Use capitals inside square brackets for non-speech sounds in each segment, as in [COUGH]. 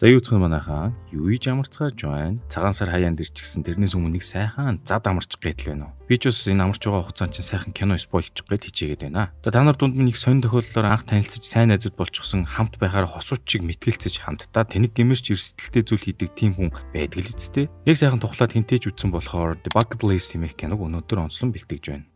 За юу цхан манайхаа юу иж амарцгааж байна. Цагаан сар хаяанд ирчихсэн тэрнээс өмнө нэг сайхан зад амарч гэдэл байна уу. Би ч бас энэ амарч байгаа хугацаанд чинь сайхан кино спойлчих гээд хичээгээд байна. За та нар дунд минь их сонир тохиолдлоор анх танилцж сайн найзууд болчихсон хамт байхаар хосууд чиг мэтгэлцэж хамтдаа тэнэг гэмэрч эрсдэлтэй зүйл хийдэг тийм хүн байдаг л үсттэй. Нэг сайхан тухлаад хинтэйч үтсэн болохоор The Bucket List хэмээх киног өнөөдөр онцлон бэлтгэж байна.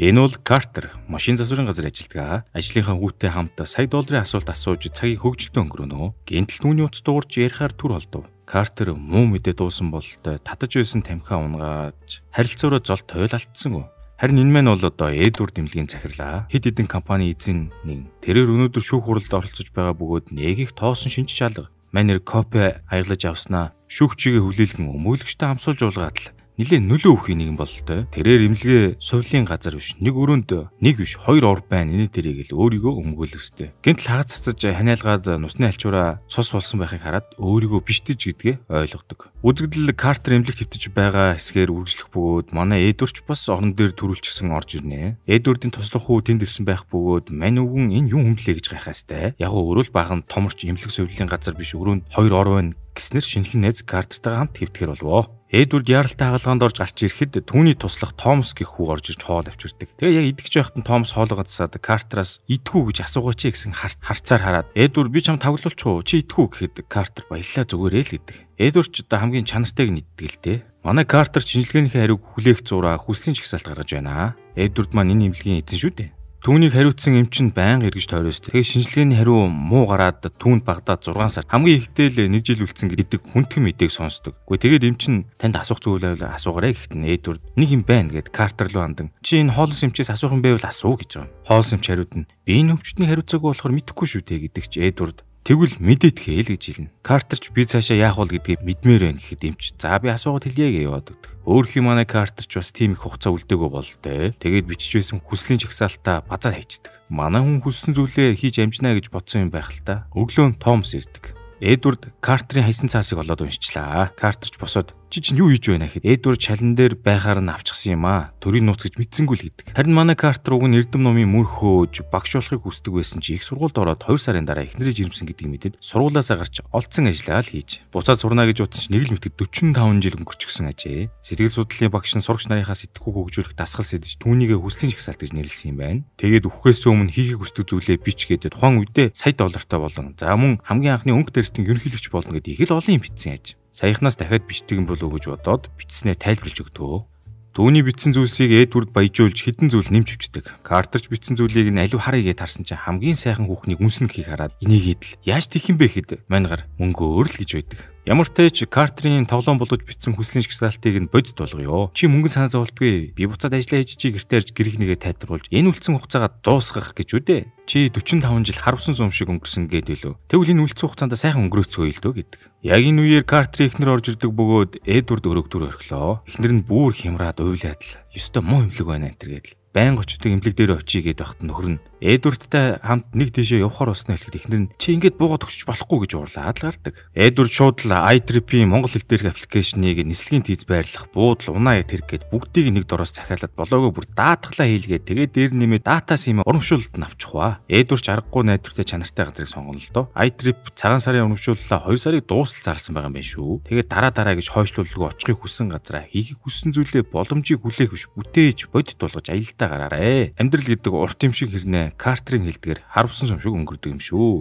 Энэ бол Картер машин засварын газар ажилдгаа. Ажлынхаа хүүтэй хамт сая долларын асуулт асууж цагийг хөвгөлтөд өнгөрөөнө. Гэнтэл түүний утас дуурч ярихаар түр холдов. Картер муу мэдээ дуусан бололтой татаж байсан тамхиа унгааж харилцаараа зол тойл алдсан гоо. Харин энэ маань бол одоо Эдвард нэмлэгийн захирлаа. Хид хідэн компани эзэн нэг тэрээр өнөөдөр шүүх хуралд оролцож байгаа бөгөөд нэгийг тоосон шинж чалга. Манер копи аялаж авснаа. Шүүгчигээ хүлээлгэн өмөөлөгчтэй хамсуулж уулгаад л нилээ нөлөө өгөх нэг юм бололтой. Тэрээр имлэгээ сувлын газар биш. Нэг өрөөнд нэг биш хоёр ор байна. Энэ дээрээ гэл өөрийгөө өмгөөлөх ёстой. Гэнтэл хагац цацаж ханиалгаад нусны алчуураа цус болсон байхыг хараад өөрийгөө биштэж гэдгээ ойлгодог. Үзэгдэл Картер имлэг хөвтөж байгаа хэсгээр үргэлжлэх бөгөөд манай Эдвардч бас орон дээр төрүүлчихсэн орж ирнэ. Эдвардын туслах хүү тэнд ирсэн байх бөгөөд мань өвгөн энэ юм хүмлээ гэж гайхаастай. Яг өөрөөл баг нь томорч имлэг сувлын газар биш өрөөнд хоёр ор байна гэснээр шинэхэн найз Картертай хамт хөвтгэр болвоо. Эдвард яралтай хагалгаанд орж гарч ирэхэд түүний туслах Томас гэх хүү орж ирж хоол авчирдаг. Тэгээ яг идэгч байхад нь Томас хоолоогоо засаад Картераас "Идэхүү" гэж асуугаа чи гэсэн харцаар хараад Эдвард би чам таглуулчих уу? Чи идэхүү гэхэд Картер баяллаа зүгээрээ л гэдэг. Эдвард ч одоо хамгийн чанартайг нэгдэг л дээ. Манай Картер шинжилгээнийхээ хариуг хүлээх зураа хүслийн чагсаалт гаргаж байна. Эдвард маань энэ имлэгийн эзэн шүү дээ. Түүнийг хариуцсан эмч нь байнга эргэж тойроос. Тэгээ шинжилгээний хариу муу гараад түүнд багдаад 6 сар хамгийн ихтэй л 1 э, жил үлдсэн гэдэг хүндхэн мэдээг сонсдог. Гэхдээ тэгээд эмч нь танд асуух зүйл байвал асуугаарай гэхэд Эдвард нэг юм байна гэд Картер руу хандан. Чи энэ хоолс эмчээс асуух юм байвал асуу гэж байгаа. Хоолс эмч хариуд нь би энэ өвчтний хариуцаагүй болохоор мэдэхгүй шүү дээ гэдэг чи Эдвард Тэгвэл мэдээд хээл гэж хэлнэ. Картерч би цаашаа яах вэ гэдгийг мэдмээр байна гэхэд эмч. За би асуугаад хэлье гэж яваад өгдөг. Өөрхийн манай картерч бас тийм их хугацаа үлдээгөө болтой. Тэгээд биччихсэн хүслийн чагсаалтаа базар хийчихдэг. Манай хүн хүссэн зүйлээ хийж амжнаа гэж бодсон юм байх л та. Өглөө нь Томс ирдэг. Эдвард Картерийн хайсан цаасыг олоод уншчлаа. Картерч босоод Чи чинь юу хийж байна гэхэд Эдвард шалан дээр байхаар нь авчихсан юм аа. Төрийн нууц гэж мэдсэнгүй л гэдэг. Харин манай Картер уг нь Эрдэм номын мөр хөөж багш болохыг хүсдэг байсан чи их сургуульд ороод 2 сарын дараа эхнэрээ жирэмсэн гэдгийг мэдээд сургуулаасаа гарч олцсон ажиллаа л хийж. Буцаад сурна гэж утас чинь нэг л мэтгэд 45 жил өнгөрчихсөн ажээ. Сэтгэл судлалын багш нь сурагч нарынхаа сэтгүүг хөгжүүлэх дасгал сэтж түүнийгээ хүслийн жагсаалт гэж нэрлсэн юм байна. Тэгээд өгөхөөс өмнө хийхийг хүсдэг зүйлээ бич гэдэг тухайн үедээ сая доллартай болон за мөн хамгийн анхны өнгө дээрстэн ерөнхийлөгч болно гэдэг их л олон юм бичсэн ажээ саяхнаас дахиад бичдэг юм болов уу гэж бодоод бичснээр тайлбарлаж өгдөө. Төвний бичсэн зүйлсийг Эдвард баяжуулж хідэн зүйл нэмж өвчдөг. Картерч бичсэн зүйлийг нь алив харыгээ тарсан чинь хамгийн сайхан хүүхнийг үнснэ гэхийг хараад энийг идэл яаж тэх юм бэ гэхэд маньгар мөнгө өөр л гэж байдаг. Ямар ч ч Картрийн тавлон болгож бичсэн хүслийн шагсаалтыг нь бодит болгоё. Чи мөнгө санаа зовлтгүй. Би буцаад ажиллаа хийж чи гэртээ ирж гэрэг нэгэ тайлбаруулж энэ үлдсэн хугацаагаа дуусгах гэж үдэ. Чи 45 жил харавсан сум шиг өнгөрсөн гэд хэлв. Тэгвэл энэ үлдсэн хугацаанд сайхан өнгөрөөцгөө илүү гэдэг. Яг энэ үеэр Картри ихнэр орж ирдэг бөгөөд Эдвард өрөөгдөр орхилоо. Ихнэр нь бүр хямраад уйлаад л. Ёстой муу имлэг байна энэ гэдэл байн очдөг имлэг дээр очие гээд байхад нөхөр нь Эдвардтай хамт нэг тийшээ явхаар болсноо хэлэхэд эхнэр нь чи ингээд буугаад өгч болохгүй гэж уурлаад л гардаг. Эдвард шууд л iTrip-ийн Монгол хэл дээрх аппликейшнийг нислэгийн тиз байрлах, буудал, унаа ятэр гээд бүгдийг нэг дороос захиалаад болоогүй бүр даатглаа хийлгээд тэгээд дээр нэмээ дата симээ урамшуулалт нь авчих ва. Эдвард аргагүй найдвартай чанартай газрыг сонгоно л доо. iTrip цагаан сарын урамшууллаа 2 сарыг дуустал зарлсан байгаа юм байна шүү. Тэгээд дараа дараа гэж хойшлуулалгүй очихыг хүссэн газраа хийхийг хүссэн зүйлээ боломжийг хүлээх биш бүтээж бодит болгож аялд хангалттай гараарэ. Амьдрал гэдэг урт юм шиг хэрнээ Картерийн хэлдгээр харуулсан юм шиг өнгөрдөг юм шүү.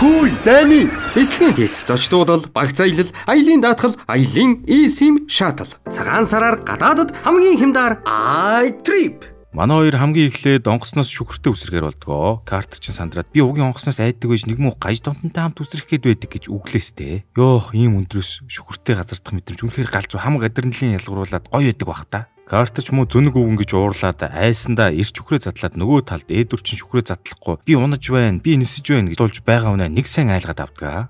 Хүй, дайми. Эслийн тец зочдууд бол баг заялал, аялын даатгал, аялын eSIM шатал. Цагаан сараар гадаадд хамгийн хямдар iTrip. Манай хоёр хамгийн эхлээд онгоцноос шүхртэ үсрэгээр болдгоо. Картер чин сандраад би угийн онгоцноос айддаг байж нэг муу гаж донтонтой хамт үсрэх гээд байдаг гэж үглээстэй. Йоох, ийм өндрөөс шүхртэ газардах мэдрэмж үнэхээр галзуу хам гадарнлын ялгаруулад гоё байдаг бах та. Картер ч муу зүнэг өвгөн гэж уурлаад айсандаа ирч үхрээ задлаад нөгөө талд ээдүрчин шүхрээ задлахгүй би унаж байна, би нисэж байна гэж дуулж байгаа хүнээ нэг сайн айлгаад автгаа.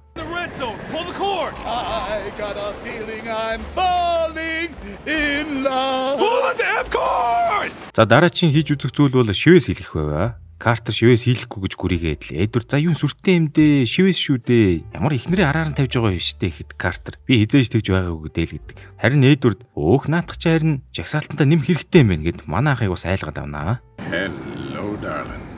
За дараагийн хийж үзэх зүйл бол шивээс хэлэх байваа. Картер шивээс хийлэхгүй гэж гүрийгээд л Эдвард за юун сүртэй юм дээ шивээс шүү дээ ямар ихнэрийн араар нь тавьж байгаа юм штэ гэхэд Картер би хизээж тэгж байгаагүй дээлгэдэг харин Эдвард өөх наадах чи харин жагсаалтанда нэм хэрэгтэй юм байна гэд манай ахыг бас айлгаад авнаа Hello darling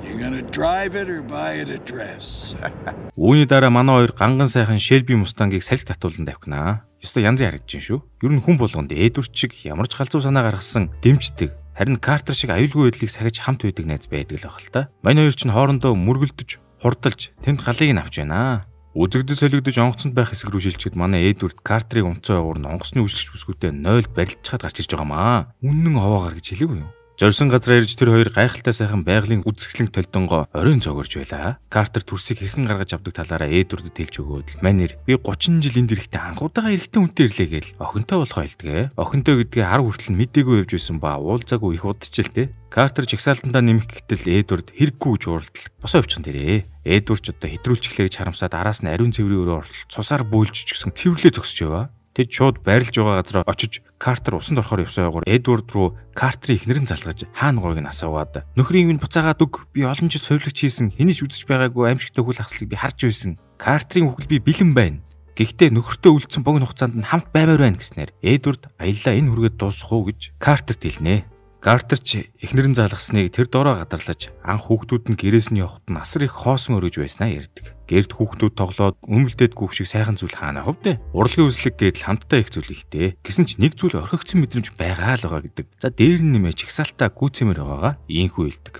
You gonna drive it or buy it a dress [LAUGHS] Үүний дараа манай хоёр ганган сайхан Shelby Mustang-ыг салхи татуулан тавхинаа ёстой янз яригдж байна шүү. Ер нь хүн болгонд ээдвэрч шиг ямар ч халзуу санаа гаргасан дэмждэг харин картер шиг аюулгүй байдлыг сахиж хамт байдаг найз байдаг л баг л та. Мань хоёр чинь хоорондоо мөргөлдөж, хурдалж, тэнд галыг нь авч байна аа. Үзэгдэж солигдож онгоцонд байх хэсэг рүү шилжихэд манай Эдвард Картерийг онцгой явуурн онгоцны үйлчлэгч бүсгүүтэй 0-д барилдчихад гарч ирж байгаамаа. Үнэн нь ховаагаар гэж хэлээгүй юу? Зорьсон газраа ирж тэр хоёр гайхалтай сайхан байгалийн үзэсгэлэн толдонгоо оройн цогорж байлаа. Картер төрсийг хэрхэн гаргаж авдаг талаараа Эдвардд хэлж өгөөд "Манер би 30 жил энэ дэрэгтээ анхудаага эрэгтэй үнтэй ирлээ" гэл охинтой болохоо хэлдэгэ. Охинтой гэдгээ хар хүртэл мдээгүй явж байсан ба уулзаагүй их удажл те. Картер жагсаалтандаа нэмэх гэтэл Эдвард хэрэггүй гэж уралдал босоо явчихсан тэрээ. Эдвард ч одоо хэтрүүлчихлээ гэж харамсаад араас нь ариун цэврийн өрөө ортол цусаар бөөлжчихсэн цэвэрлээ зогсож яваа. Тэд шууд барилж байгаа газар очиж Картер усанд орохоор явсан явгаар Эдвард руу Картерийг ихнэрэн залгаж хаан гойг нь асуугаад нөхрийн юм буцаагаад үг би олон жил совилогч хийсэн хэний ч үзэж байгаагүй аимшигтай хүл ахслыг би харж байсан. Картерийн үхэл би бэлэн байна. Гэхдээ нөхөртөө үлдсэн богино хугацаанд нь хамт баймаар байна гэснээр Эдвард аяллаа энэ хүргээд дуусах уу гэж Картерт хэлнэ. Гартер ч эхнэрэн залгасныг тэр дороо гадарлаж анх хүүхдүүд нь гэрээс нь явахад нь асар их хоосон өрөж байснаа ярьдаг. Гэрд хүүхдүүд тоглоод өмөлдөд гүх шиг сайхан зүйл хаана ховдээ. Урлагийн үслэг гэдэл хамтдаа их зүйл ихтэй. Гэсэн ч нэг зүйл орхигдсон мэдрэмж байгаа л байгаа гэдэг. За дээр нь нэмээ чагсаалтаа гүцэмэр байгаагаа ийхүү хэлдэг.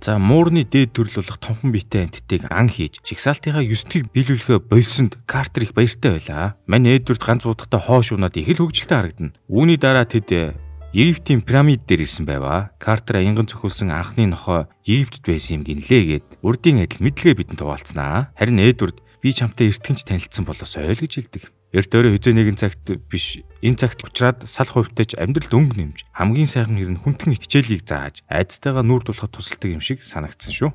За муурны дээд төрөл болох томхон биетэй амттыг ан хийж шигсаалтынхаа 9-ийг биелүүлэхэ болсонд Картер их баяртай байлаа. Мань Эдвард ганц удахтай хоош унаад их л хөвгөлтэй харагдана. Үүний дараа тэд э, Египтийн пирамид дээр ирсэн байваа. Картер аянган цохиулсан анхны нохоо Египтэд байсан юм гинлээ гэд урдийн адил мэдлэгээ бидэнд хуваалцнаа. Харин Эдвард би чамтай эртгэнч танилцсан болоосой л гэж хэлдэг. Эрт өөрөө хизээ нэгэн цагт биш энэ цагт ухраад сал хувьтайч амьдралд өнгө нэмж хамгийн сайхан хэрэг нь хүндхэн хичээлийг зааж айдтайгаа нүүр тулахад тусалдаг юм шиг санагдсан шүү.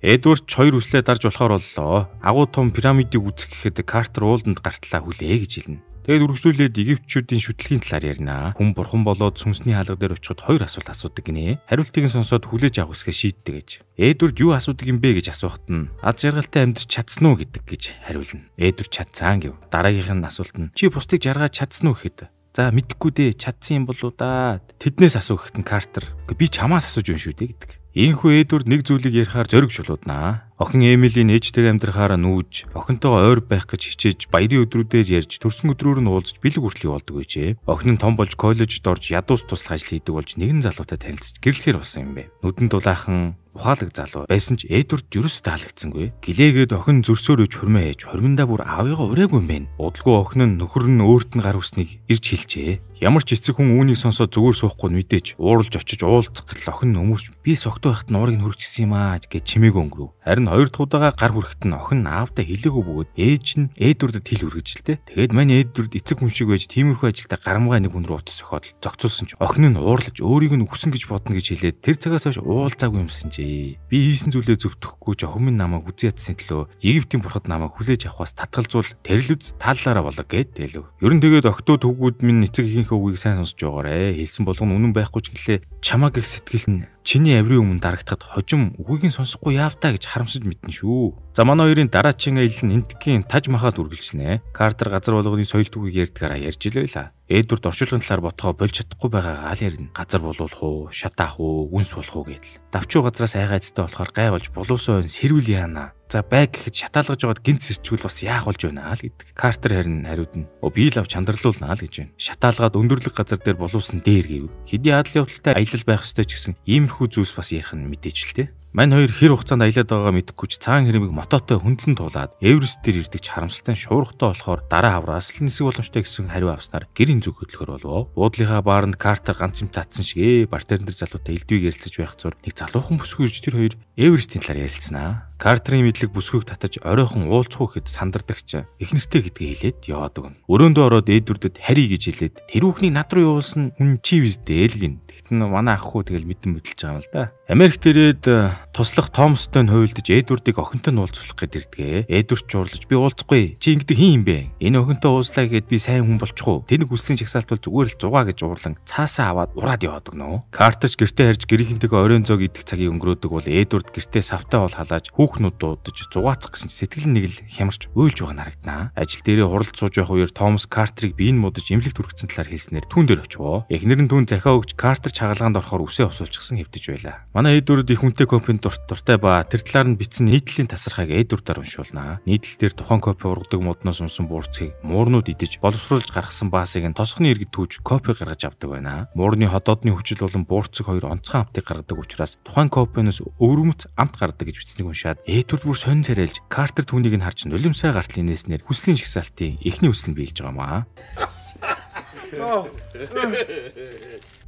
Эдвард хоёр үслээ дарж болохоор боллоо. Агуу том пирамидыг үзэх гэхэд Картер ууланд гартлаа хүлээ гэж хэлнэ. Тэгээд үргэлжлүүлээд Египтчүүдийн шүтлэгийн талаар ярина. Хүн бурхан болоод сүнсний хаалга дээр очиход хоёр асуулт асуудаг гинэ. Хариултыг нь сонсоод хүлээж авах хэсгээ шийддэг гэж. Эдвард юу асуудаг юм бэ гэж асуухад нь аз жаргалтай амьдарч чадсан уу гэдэг гэж хариулна. Эдвард чадсан гэв. Дараагийнх нь асуулт нь чи бусдыг жаргаж чадсан уу гэхэд За мэдхгүй дээ чадсан юм болоо да. Тэднээс асуух гэхтэн Картер. Би чамаас асууж байна шүү дээ гэдэг. Ийхүү Эдвард нэг зүйлийг ярихаар зориг шулууданаа. Охин Эмилийн ээжтэйг амьдрахаараа нүүж, охинтойгоо ойр байх гэж хичээж, баярын өдрүүдээр ярьж, төрсөн өдрөөр нь уулзч бэлэг хүртэл явуулдаг байжээ. Охин нь том болж коллежид орж ядуус туслах ажил хийдэг болж нэгэн залуутай танилцж гэрлэхэр болсон юм бэ. Нүдэн дулаахан ухаалаг залуу байсан ч Эдвард юрс таалагдсангүй. Гэлээгээд охин зөрсөөр өж хурмаа ээж, хурминдаа бүр аавыгаа ураагүй мэн. Удалгүй охин нь нөхөр нь өөрт нь гар хүсныг ирж хэлжээ. Ямар ч эцэг хүн үүнийг сонсоод зүгээр суухгүй нь мэдээч уурлж очиж уулзах гэл охин нөмөрч би согтой байхад нуурыг нь хөрчихсэн юм аа гэж чимээг өнгөрөв. Харин нь хоёр дахь удаага гар хүрэхэд нь охин аавдаа хилээгөө бөгөөд ээж нь ээдүрдэд хил үргэлжилтэй. Тэгээд манай ээдүрд эцэг хүн шиг байж тиймэрхүү ажилдаа гарамгаа нэг хүн рүү утас зохиол зогцолсон ч охин нь уурлаж өөрийг нь үхсэн гэж бодно гэж хэлээд тэр цагаас хойш уулзаагүй юмсан жээ. Би хийсэн зүйлээ зөвтгөхгүй жохон минь намайг үзээдсэн төлөө Египтийн бурхад намайг хүлээж авахаас татгалзуул тэрл үз тааллаараа болог гэд тэлв. Ер нь тэгээд октод хүүгүүд минь эцэг ихийнхээ үгийг сайн сонсож байгаарэ. Хэлсэн болгон үнэн байхгүй ч гэлээ чамаг их сэтгэлд нь чиний аврын өмнө дарагдахад хожим үгүйгийн сонсохгүй яавтаа гэж харамсаж мэднэ шүү. За манай хоёрын дараагийн аялал нь энтгийн таж махад үргэлжлэнэ. Картер газар болгоны соёл түүхийг ярьдгаараа ярьж илвэ л. Эдвард орчуулгын талаар бодхоо болж чадахгүй байгаагаа аль ярина. Газар болуулах уу, шатаах уу, үнс болох уу гэдэл. Давчуу газраас айгаадтай болохоор гай болж булуусан өн сэрүүл яана. За байг гэхэд шатаалгаж яваад гинц сэрчгүүл бас яах болж байна аа л гэдэг. Картер харин хариуд нь "Оо би л авч хандралуулнаа л" гэж байна. Шатаалгаад өндөрлөг газар дээр булуусан дээр гээв. Хэдий адал явдалтай аялал байх ёстой ч гэсэн иймэрхүү зүйлс бас ярих нь мэдээж л те. Мань хоёр хэр хугацаанд аялаад байгаагаа мэдэхгүй ч цаан хэрэмэг мототой хөндлөн туулаад Эверест дээр ирдэг ч харамсалтай шуургатай болохоор дараа хавраа аслан хэсэг боломжтой гэсэн хариу авснаар гэр энэ зүг хөдлөхөр болов. Буудлынхаа бааранд Картер ганц юм татсан шиг ээ, бартерн дээр залуутай элдвийг ярилцаж байх зур нэг залуухан бүсгүй ирж тэр хоёр Эверестийн талаар ярилцсанаа. Картерийн мэдлэг бүсгүйг татаж оройхон уулзах гэхэд сандардаг ихнэртэй гэдгийг хэлээд яваадаг нь. Өрөөндөө ороод ээдвэрдэд хари гэж хэлээд тэр хүүхний над руу явуулсан хүн чи биз дээлгэн. Тэгтэн манай ахгүй тэгэл мэдэн мэдлж байгаа юм л да. Америкт ирээд э, туслах Томстой нь хуйлдаж ээдвэрдийг охинтой нь уулзах гээд ирдгээ. Ээдвэрт чуурлаж би уулзахгүй. Чи ингэдэг хин юм бэ? Энэ охинтой уулзлаа гэгээд би сайн хүн болчих уу? Тэнийг үслийн чагсаалт бол зүгээр л зугаа гэж уурлан цаасаа аваад ураад яваадаг нөө. Картерч гэртээ харж гэрийнхэнтэйгээ оройн зоог идэх цагийг өнгөрөөдөг бол ээдвэрд гэртээ савтаа бол халааж хүүхнүүд удаж зугаацах гэсэн сэтгэл нэг л хямарч уйлж байгаа нарагданаа. Ажил дээрээ хуралд сууж байх үеэр Томас Картрийг биеийн модож эмнэлэгт хүргэсэн талаар хэлснээр түн дээр очив. Эхнэр нь түн захиа өгч Картер чагалгаанд орохоор үсээ усуулчихсан хэвдэж байлаа. Манай Эдвард их хүнтэй копийн дурт дуртай ба тэр талаар нь бичсэн нийтлийн тасархааг Эдвардаар уншуулнаа. Нийтлэл дээр тухайн копи ургадаг модноос унсан буурцыг муурнууд идэж боловсруулж гаргасан баасыг нь тосхны иргэд түүж копи гаргаж авдаг байна. Муурны ходоодны хүчил болон буурцыг хоёр онцгой амтыг гаргадаг учраас тухайн копиноос өвөрмц амт гардаг гэж бичсэнийг уншаад хараад ээдүүл бүр сонь царайлж Картер түүнийг нь харж нулимсай гартлын нээснээр хүслийн шагсаалтын эхний үсэл нь биелж байгаа юм аа.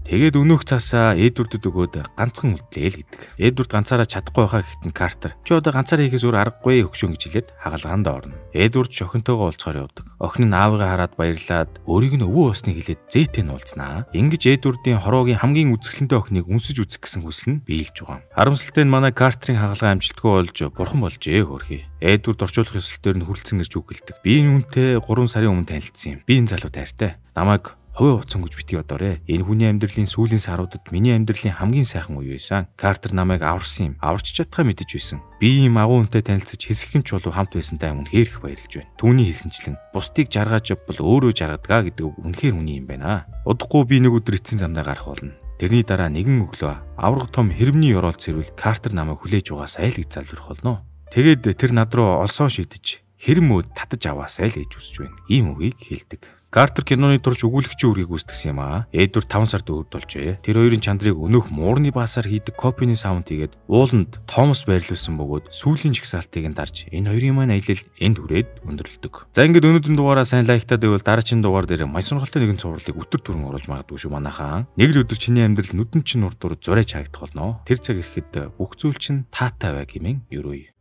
Тэгээд өнөөх цаасаа Эдвардд өгөөд ганцхан үлдлээ л гэдэг. Эдвард ганцаараа чадахгүй байхаа гэхдээ Картер чи одоо ганцаараа хийхээс өөр аргагүй хөшөөн гэж хэлээд хагалгаанд орно. Эдвард шохинтойгоо уулзахаар явдаг. Охин нь аавыгаа хараад баярлаад өөрийг нь өвөө осныг хэлээд зээтэй нь уулзнаа. Ингиж Эдвардын хороогийн хамгийн үзэсгэлэнтэй охиныг үнсэж үзэх гэсэн хүсэл нь биелж байгаа. Харамсалтай нь манай Картерийн хагалгаа амжилтгүй болж бурхан болжээ хөрхий. Эдвард орчуулах ёслол дээр нь хүрлцэн ирж үгэлдэг. Би энэ үнтэй 3 сарын өмнө танилцсан юм. Би энэ залуу таартай. Намайг хувийн утсан гэж битгий бодоорэ. Энэ хүний амьдралын сүүлийн саруудад миний амьдралын хамгийн сайхан үе байсан. Картер намайг аварсан юм. Аварч чадхаа мэдэж байсан. Би ийм агуу хүнтэй танилцаж хэсэгхэн ч болов хамт байсантай өмнө хэрэг баярлж байна. Түүний хэлсэнчлэн бусдыг жаргаач бол өөрөө жаргадаг гэдэг үг үнэхээр үний юм байна. Удахгүй би нэг өдөр эцсийн замдаа гарах болно. Тэрний дараа нэгэн өглөө авраг том хэрмний ёроол цэрвэл Картер намайг хүлээж угаасай л гэж залбирх болно. Тэгээд тэр над руу олсоо шидэж хэрмүүд татаж аваасай л гэж үсэж байна. Ийм үгийг хэлдэг. Картер киноны турш өгүүлэгчийн үргийг гүйцэтгсэн юм аа. Эдвард 5 сард өвд болжээ. Тэр хоёрын чандрыг өнөөх муурны баасаар хийдэг копины саунд хийгээд ууланд Томас байрлуулсан бөгөөд сүүлийн жигсаалтыг нь дарж энэ хоёрын маань аялал энд хүрээд өндөрлөдөг. За ингээд өнөөдрийн дугаараа сайн лайктай байвал дараагийн дугаар дээр маш сонирхолтой нэгэн цувралыг өтөр төрөн оруулж магадгүй шүү манайхаа. Нэг л өдөр чиний амьдрал нүдэн чинь урд дур зураач харагдах болно. Тэр цаг ирэхэд бүх зүйл чинь таатай бай гэмээн юрөөе.